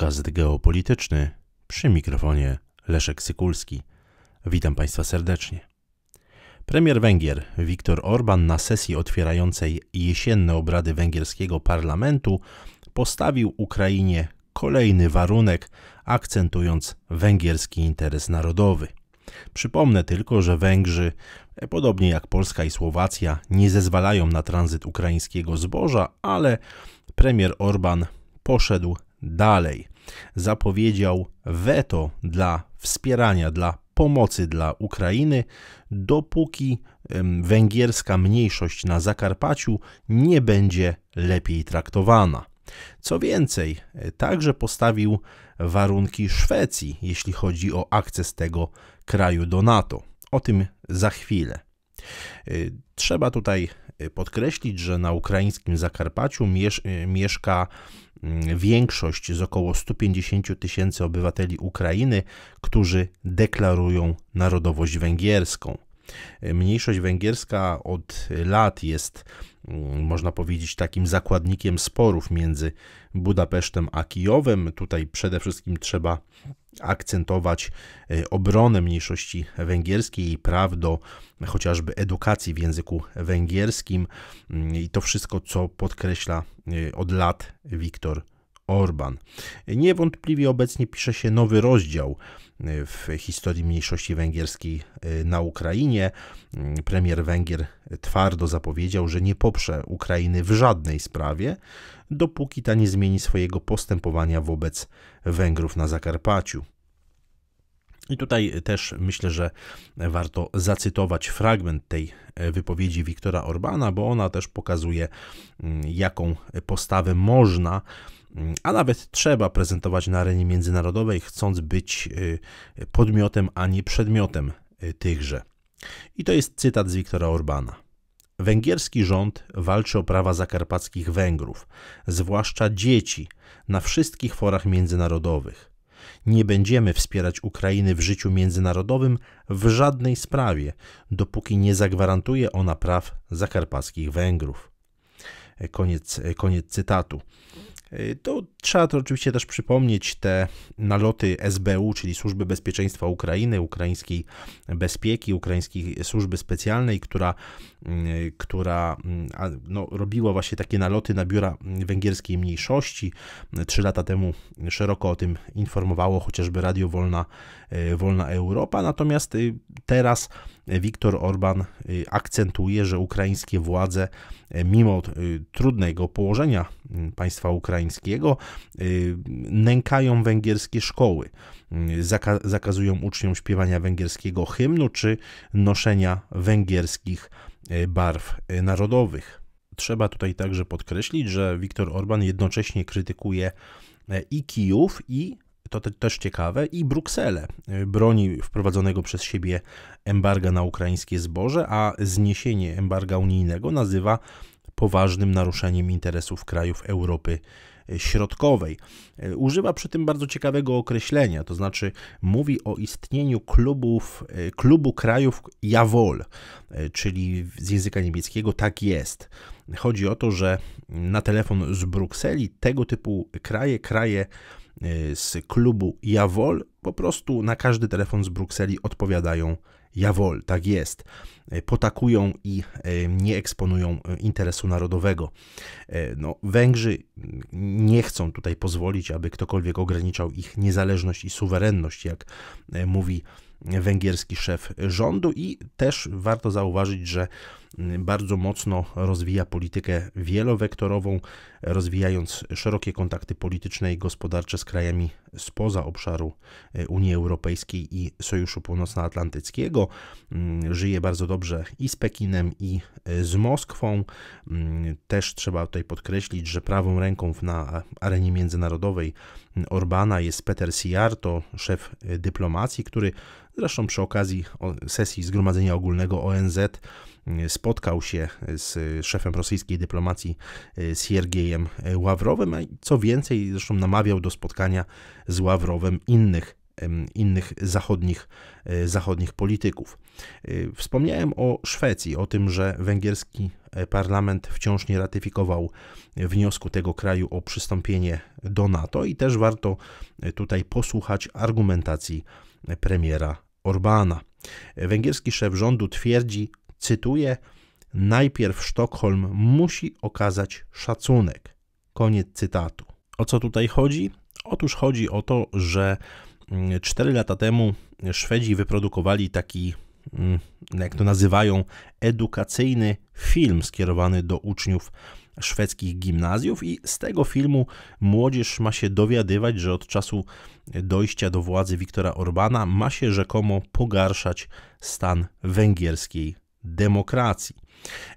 podcast geopolityczny przy mikrofonie Leszek Sykulski. Witam Państwa serdecznie. Premier Węgier Viktor Orban na sesji otwierającej jesienne obrady węgierskiego parlamentu postawił Ukrainie kolejny warunek, akcentując węgierski interes narodowy. Przypomnę tylko, że Węgrzy, e, podobnie jak Polska i Słowacja, nie zezwalają na tranzyt ukraińskiego zboża, ale premier Orban poszedł dalej zapowiedział weto dla wspierania, dla pomocy dla Ukrainy, dopóki węgierska mniejszość na Zakarpaciu nie będzie lepiej traktowana. Co więcej, e, także postawił warunki Szwecji, jeśli chodzi o akces tego kraju do NATO. O tym za chwilę. E, trzeba tutaj Y, podkreślić, że na ukraińskim Zakarpaciu miesz y, mieszka mm, większość z około 150 tysięcy obywateli Ukrainy, którzy deklarują narodowość węgierską. Y, mniejszość węgierska od lat jest, mm, można powiedzieć, takim zakładnikiem sporów między Budapesztem a Kijowem. Tutaj przede wszystkim trzeba akcentować e, obronę mniejszości węgierskiej i praw do chociażby edukacji w języku węgierskim mm, i to wszystko, co podkreśla e, od lat Wiktor Orban. Niewątpliwie obecnie pisze się nowy rozdział e, w historii mniejszości węgierskiej e, na Ukrainie. Mm, premier Węgier twardo zapowiedział, że nie poprze Ukrainy w żadnej sprawie, dopóki ta nie zmieni swojego postępowania wobec Węgrów na Zakarpaciu. I tutaj też myślę, że warto zacytować fragment tej e, wypowiedzi Wiktora Orbana, bo ona też pokazuje, mm, jaką postawę można a nawet trzeba prezentować na arenie międzynarodowej, chcąc być y, podmiotem, a nie przedmiotem y, tychże. I to jest cytat z Wiktora Orbana. Węgierski rząd walczy o prawa zakarpackich Węgrów, zwłaszcza dzieci, na wszystkich forach międzynarodowych. Nie będziemy wspierać Ukrainy w życiu międzynarodowym w żadnej sprawie, dopóki nie zagwarantuje ona praw zakarpackich Węgrów. E, koniec, e, koniec cytatu. Y, to trzeba to oczywiście też przypomnieć te naloty SBU, czyli Służby Bezpieczeństwa Ukrainy, ukraińskiej bezpieki, ukraińskiej służby specjalnej, która, y, która y, no, robiła właśnie takie naloty na biura węgierskiej mniejszości. Trzy lata temu szeroko o tym informowało chociażby Radio Wolna, Wolna Europa, natomiast teraz Viktor Orban y, akcentuje, że ukraińskie władze, y, mimo y, trudnego położenia państwa ukraińskiego, nękają węgierskie szkoły, Zaka- zakazują uczniom śpiewania węgierskiego hymnu czy noszenia węgierskich barw narodowych. Trzeba tutaj także podkreślić, że Viktor Orban jednocześnie krytykuje i Kijów, i to też ciekawe, i Brukselę e, broni wprowadzonego przez siebie embarga na ukraińskie zboże, a zniesienie embarga unijnego nazywa poważnym naruszeniem interesów krajów Europy e, Środkowej. E, używa przy tym bardzo ciekawego określenia, to znaczy mówi o istnieniu klubów, klubu krajów Jawol, czyli z języka niemieckiego tak jest. Chodzi o to, że na telefon z Brukseli tego typu kraje, kraje z klubu Jawol po prostu na każdy telefon z Brukseli odpowiadają Jawol, tak jest. Potakują i e, nie eksponują e, interesu narodowego. E, no, Węgrzy nie chcą tutaj pozwolić, aby ktokolwiek ograniczał ich niezależność i suwerenność, jak mówi węgierski szef rządu, i też warto zauważyć, że bardzo mocno rozwija politykę wielowektorową, rozwijając szerokie kontakty polityczne i gospodarcze z krajami spoza obszaru e, Unii Europejskiej i Sojuszu Północnoatlantyckiego. Mm, żyje bardzo dobrze i z Pekinem, i e, z Moskwą. Mm, też trzeba tutaj podkreślić, że prawą ręką na e, arenie międzynarodowej mm, Orbana jest Peter Siarto, szef dyplomacji, który zresztą przy okazji sesji Zgromadzenia Ogólnego ONZ spotkał się z szefem rosyjskiej dyplomacji y, Siergiejem Ławrowym, a co więcej, zresztą namawiał do spotkania z Ławrowem innych innych zachodnich, y, zachodnich polityków. Y, wspomniałem o Szwecji, o tym, że węgierski e, parlament wciąż nie ratyfikował e, wniosku tego kraju o przystąpienie do NATO i też warto e, tutaj posłuchać argumentacji premiera Orbana. Węgierski szef rządu twierdzi, Cytuję: Najpierw Sztokholm musi okazać szacunek. Koniec cytatu. O co tutaj chodzi? Otóż chodzi o to, że 4 mm, lata temu Szwedzi wyprodukowali taki, mm, jak to nazywają, edukacyjny film skierowany do uczniów szwedzkich gimnazjów i z tego filmu młodzież ma się dowiadywać, że od czasu dojścia do władzy Wiktora Orbana ma się rzekomo pogarszać stan węgierskiej demokracji.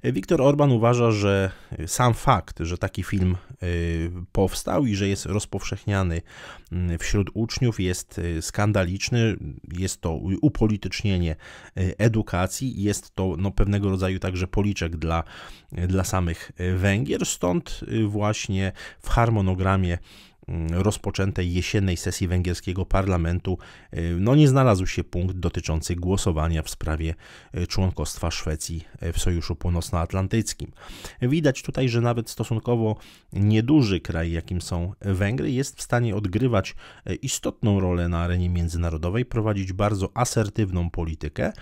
Viktor Orban uważa, że sam fakt, że taki film y, powstał i że jest rozpowszechniany y, wśród uczniów, jest y, skandaliczny. Jest to upolitycznienie edukacji, jest to no, pewnego rodzaju także policzek dla, dla samych Węgier. Stąd właśnie w harmonogramie Mm, rozpoczętej jesiennej sesji węgierskiego parlamentu y, no nie znalazł się punkt dotyczący głosowania w sprawie y, członkostwa Szwecji y, w Sojuszu Północnoatlantyckim. Widać tutaj, że nawet stosunkowo nieduży kraj, jakim są Węgry, jest w stanie odgrywać istotną rolę na arenie międzynarodowej, prowadzić bardzo asertywną politykę,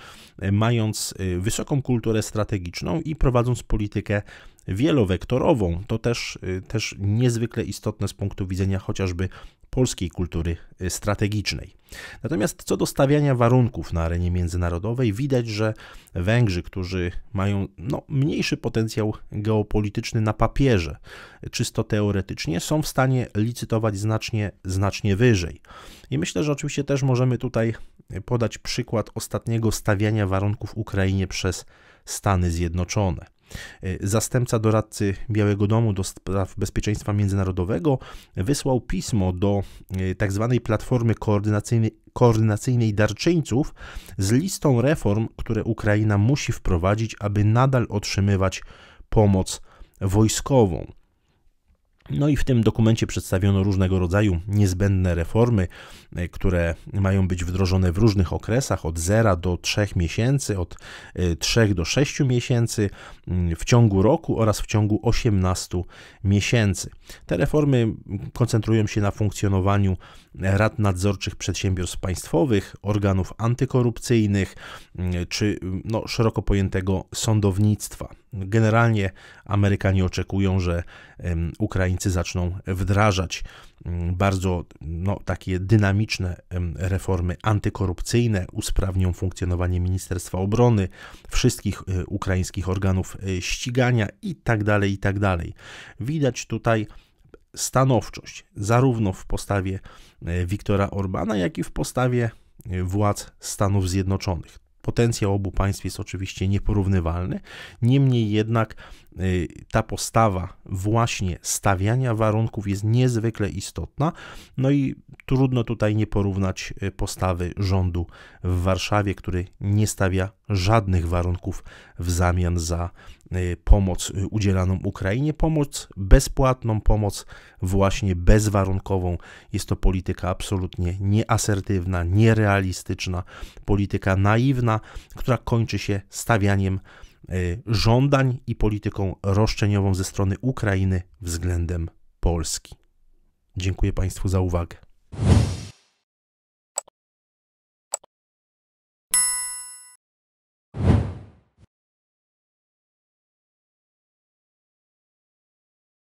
mając wysoką kulturę strategiczną i prowadząc politykę wielowektorową. To też, y, też niezwykle istotne z punktu widzenia chociażby polskiej kultury y, strategicznej. Natomiast co do stawiania warunków na arenie międzynarodowej, widać, że Węgrzy, którzy mają no, mniejszy potencjał geopolityczny na papierze, czysto teoretycznie, są w stanie licytować znacznie, znacznie wyżej. I myślę, że oczywiście też możemy tutaj y, podać przykład ostatniego stawiania warunków Ukrainie przez Stany Zjednoczone. Y, zastępca doradcy Białego Domu do spraw bezpieczeństwa międzynarodowego wysłał pismo do y, tzw. Tak platformy koordynacyjnej, koordynacyjnej darczyńców z listą reform, które Ukraina musi wprowadzić, aby nadal otrzymywać pomoc wojskową. No i w tym dokumencie przedstawiono różnego rodzaju niezbędne reformy, e, które mają być wdrożone w różnych okresach, od 0 do 3 miesięcy, od 3 e, do 6 miesięcy, mm, w ciągu roku oraz w ciągu 18 miesięcy. Te reformy koncentrują się na funkcjonowaniu rad nadzorczych przedsiębiorstw państwowych, organów antykorupcyjnych mm, czy no, szeroko pojętego sądownictwa. Generalnie Amerykanie oczekują, że Ukraińcy zaczną wdrażać mm, bardzo no, takie dynamiczne reformy antykorupcyjne, usprawnią funkcjonowanie Ministerstwa Obrony, wszystkich e, ukraińskich organów e, ścigania itd. Tak itd. Tak Widać tutaj stanowczość, zarówno w postawie e, Wiktora Orbana, jak i w postawie władz Stanów Zjednoczonych. Potencjał obu państw jest oczywiście nieporównywalny, niemniej jednak y, ta postawa właśnie stawiania warunków jest niezwykle istotna. No i trudno tutaj nie porównać y, postawy rządu w Warszawie, który nie stawia żadnych warunków w zamian za y, pomoc udzielaną Ukrainie, pomoc bezpłatną, pomoc właśnie bezwarunkową. Jest to polityka absolutnie nieasertywna, nierealistyczna, polityka naiwna która kończy się stawianiem y, żądań i polityką roszczeniową ze strony Ukrainy względem Polski. Dziękuję Państwu za uwagę.